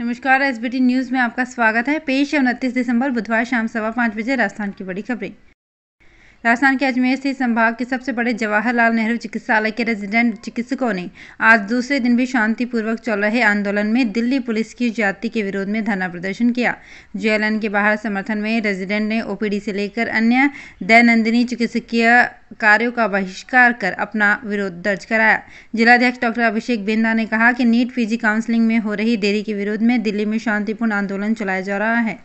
नमस्कार S news में आपका स्वागत है पेश है उनतीस दिसंबर बुधवार शाम सवा पाँच बजे राजस्थान की बड़ी खबरें राजस्थान के अजमेर से संभाग के सबसे बड़े जवाहरलाल नेहरू चिकित्सालय के रेजिडेंट चिकित्सकों ने आज दूसरे दिन भी शांतिपूर्वक चल रहे आंदोलन में दिल्ली पुलिस की जाति के विरोध में धरना प्रदर्शन किया जेएलएन के बाहर समर्थन में रेजिडेंट ने ओपीडी से लेकर अन्य दैनंदिनी चिकित्सकीय कार्यों का बहिष्कार कर अपना विरोध दर्ज कराया जिलाध्यक्ष डॉक्टर अभिषेक बिंदा ने कहा कि नीट पीजी काउंसलिंग में हो रही देरी के विरोध में दिल्ली में शांतिपूर्ण आंदोलन चलाया जा रहा है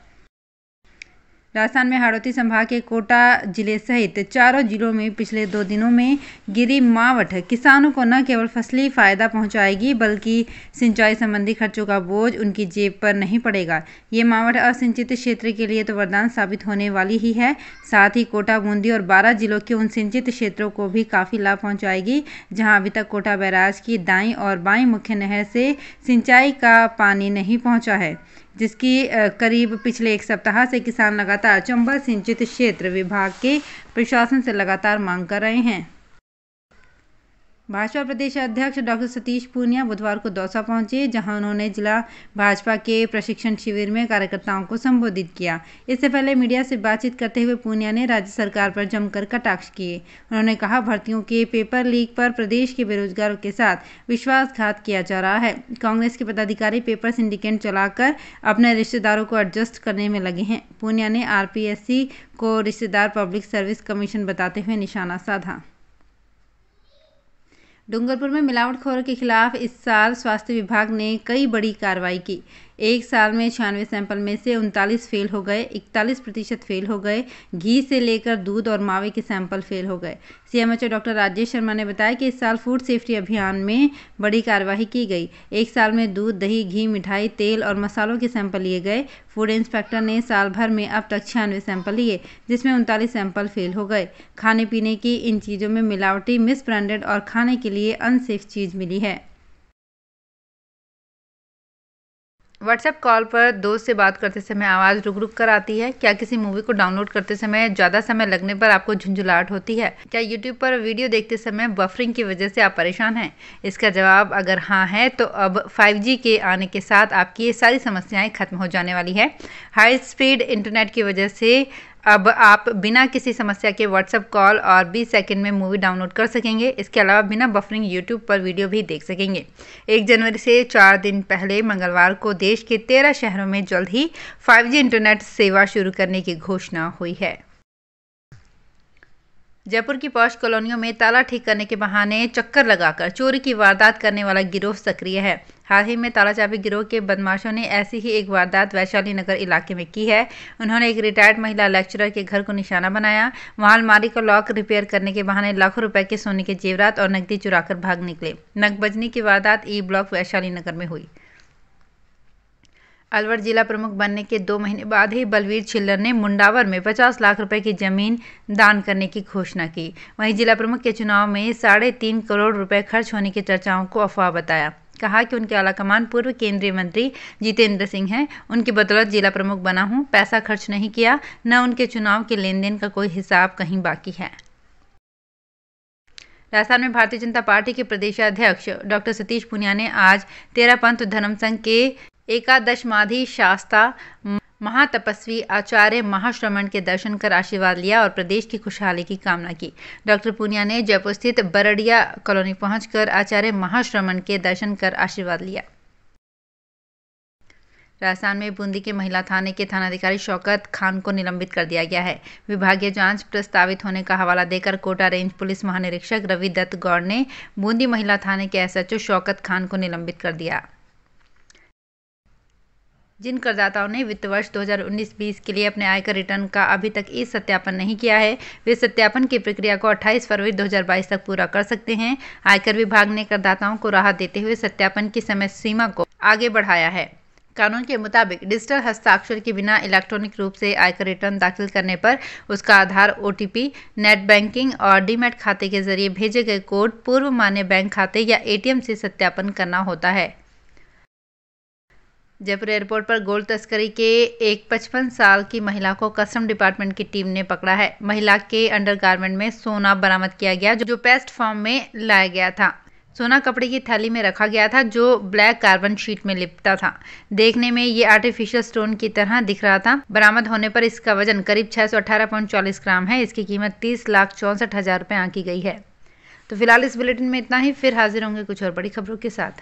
राजस्थान में हाड़ौती संभाग के कोटा जिले सहित चारों जिलों में पिछले दो दिनों में गिरी मावठ किसानों को न केवल फसली फायदा पहुंचाएगी बल्कि सिंचाई संबंधी खर्चों का बोझ उनकी जेब पर नहीं पड़ेगा ये मावठ असिंचित क्षेत्र के लिए तो वरदान साबित होने वाली ही है साथ ही कोटा बूंदी और बारह जिलों के उन सिंचित क्षेत्रों को भी काफ़ी लाभ पहुँचाएगी जहाँ अभी तक कोटा बैराज की दाई और बाई मुख्य नहर से सिंचाई का पानी नहीं पहुँचा है जिसकी करीब पिछले एक सप्ताह से किसान लगातार लगातार चंबल सिंचित क्षेत्र विभाग के प्रशासन से लगातार मांग कर रहे हैं भाजपा प्रदेश अध्यक्ष डॉक्टर सतीश पूनिया बुधवार को दौसा पहुंचे जहां उन्होंने जिला भाजपा के प्रशिक्षण शिविर में कार्यकर्ताओं को संबोधित किया इससे पहले मीडिया से बातचीत करते हुए पूनिया ने राज्य सरकार पर जमकर कटाक्ष किए उन्होंने कहा भर्तियों के पेपर लीक पर प्रदेश के बेरोजगारों के साथ विश्वासघात किया जा रहा है कांग्रेस के पदाधिकारी पेपर सिंडिकेट चलाकर अपने रिश्तेदारों को एडजस्ट करने में लगे हैं पूनिया ने आर को रिश्तेदार पब्लिक सर्विस कमीशन बताते हुए निशाना साधा डूंगरपुर में मिलावटखोरों के खिलाफ इस साल स्वास्थ्य विभाग ने कई बड़ी कार्रवाई की एक साल में छियानवे सैंपल में से उनतालीस फेल हो गए इकतालीस प्रतिशत फेल हो गए घी से लेकर दूध और मावे के सैंपल फेल हो गए सीएमएचओ डॉक्टर राजेश शर्मा ने बताया कि इस साल फूड सेफ्टी अभियान में बड़ी कार्रवाई की गई एक साल में दूध दही घी मिठाई तेल और मसालों के सैंपल लिए गए फूड इंस्पेक्टर ने साल भर में अब तक छियानवे सैंपल लिए जिसमें उनतालीस सैंपल फेल हो गए खाने पीने की इन चीज़ों में मिलावटी मिस ब्रांडेड और खाने के लिए अनसेफ चीज़ मिली है व्हाट्सएप कॉल पर दोस्त से बात करते समय आवाज़ रुक रुक कर आती है क्या किसी मूवी को डाउनलोड करते समय ज़्यादा समय लगने पर आपको झुंझुलाहट होती है क्या यूट्यूब पर वीडियो देखते समय बफरिंग की वजह से आप परेशान हैं इसका जवाब अगर हाँ है तो अब 5G के आने के साथ आपकी ये सारी समस्याएँ खत्म हो जाने वाली है हाई स्पीड इंटरनेट की वजह से अब आप बिना किसी समस्या के व्हाट्सअप कॉल और 20 सेकंड में मूवी डाउनलोड कर सकेंगे इसके अलावा बिना बफरिंग यूट्यूब पर वीडियो भी देख सकेंगे एक जनवरी से चार दिन पहले मंगलवार को देश के तेरह शहरों में जल्द ही 5G इंटरनेट सेवा शुरू करने की घोषणा हुई है जयपुर की पौष कॉलोनियों में ताला ठीक करने के बहाने चक्कर लगाकर चोरी की वारदात करने वाला गिरोह सक्रिय है हाल ही में तालाचाबी गिरोह के बदमाशों ने ऐसी ही एक वारदात वैशाली नगर इलाके में की है उन्होंने एक रिटायर्ड महिला लेक्चरर के घर को निशाना बनाया वहां अलमारी को लॉक रिपेयर करने के बहाने लाखों रुपए के सोने के जेवरात और नकदी चुराकर भाग निकले नकबजनी की वारदात ई ब्लॉक वैशाली नगर में हुई अलवर जिला प्रमुख बनने के दो महीने बाद ही बलवीर छिल्लर ने मुंडावर में 50 लाख रुपए की जमीन दान करने की घोषणा की वहीं जिला प्रमुख के चुनाव में साढ़े तीन करोड़ रुपए खर्च होने की चर्चाओं को अफवाह बताया कहा कि उनके आलाकमान पूर्व केंद्रीय मंत्री जितेंद्र सिंह हैं उनकी बदौलत जिला प्रमुख बना हूं पैसा खर्च नहीं किया न उनके चुनाव के लेन देन का कोई हिसाब कहीं बाकी है राजस्थान में भारतीय जनता पार्टी के प्रदेशाध्यक्ष डॉक्टर सतीश पुनिया ने आज तेरा पंथ धर्म संघ के एकादशमाधि शास्ता महातपस्वी आचार्य महाश्रमण के दर्शन कर आशीर्वाद लिया और प्रदेश की खुशहाली की कामना की डॉक्टर पुनिया ने जयपुर स्थित बरडिया कॉलोनी पहुंचकर आचार्य महाश्रमण के दर्शन कर आशीर्वाद लिया राजस्थान में बूंदी के महिला थाने के थानाधिकारी शौकत खान को निलंबित कर दिया गया है विभागीय जांच प्रस्तावित होने का हवाला देकर कोटा रेंज पुलिस महानिरीक्षक रवि दत्त गौड़ ने बूंदी महिला थाने के एसएचओ शौकत खान को निलंबित कर दिया जिन करदाताओं ने वित्त वर्ष 2019-20 के लिए अपने आयकर रिटर्न का अभी तक ई सत्यापन नहीं किया है वे सत्यापन की प्रक्रिया को 28 फरवरी 2022 तक पूरा कर सकते हैं आयकर विभाग ने करदाताओं को राहत देते हुए सत्यापन की समय सीमा को आगे बढ़ाया है कानून के मुताबिक डिजिटल हस्ताक्षर के बिना इलेक्ट्रॉनिक रूप से आयकर रिटर्न दाखिल करने पर उसका आधार ओ नेट बैंकिंग और डीमेट खाते के जरिए भेजे गए कोड पूर्व मान्य बैंक खाते या ए से सत्यापन करना होता है जयपुर एयरपोर्ट पर गोल्ड तस्करी के एक 55 साल की महिला को कस्टम डिपार्टमेंट की टीम ने पकड़ा है महिला के अंडरगारमेंट में सोना बरामद किया गया जो पेस्ट फॉर्म में लाया गया था सोना कपड़े की थैली में रखा गया था जो ब्लैक कार्बन शीट में लिपटा था देखने में ये आर्टिफिशियल स्टोन की तरह दिख रहा था बरामद होने पर इसका वजन करीब छह ग्राम है इसकी कीमत तीस लाख चौंसठ हजार रुपये आंकी गई है तो फिलहाल इस बुलेटिन में इतना ही फिर हाजिर होंगे कुछ और बड़ी खबरों के साथ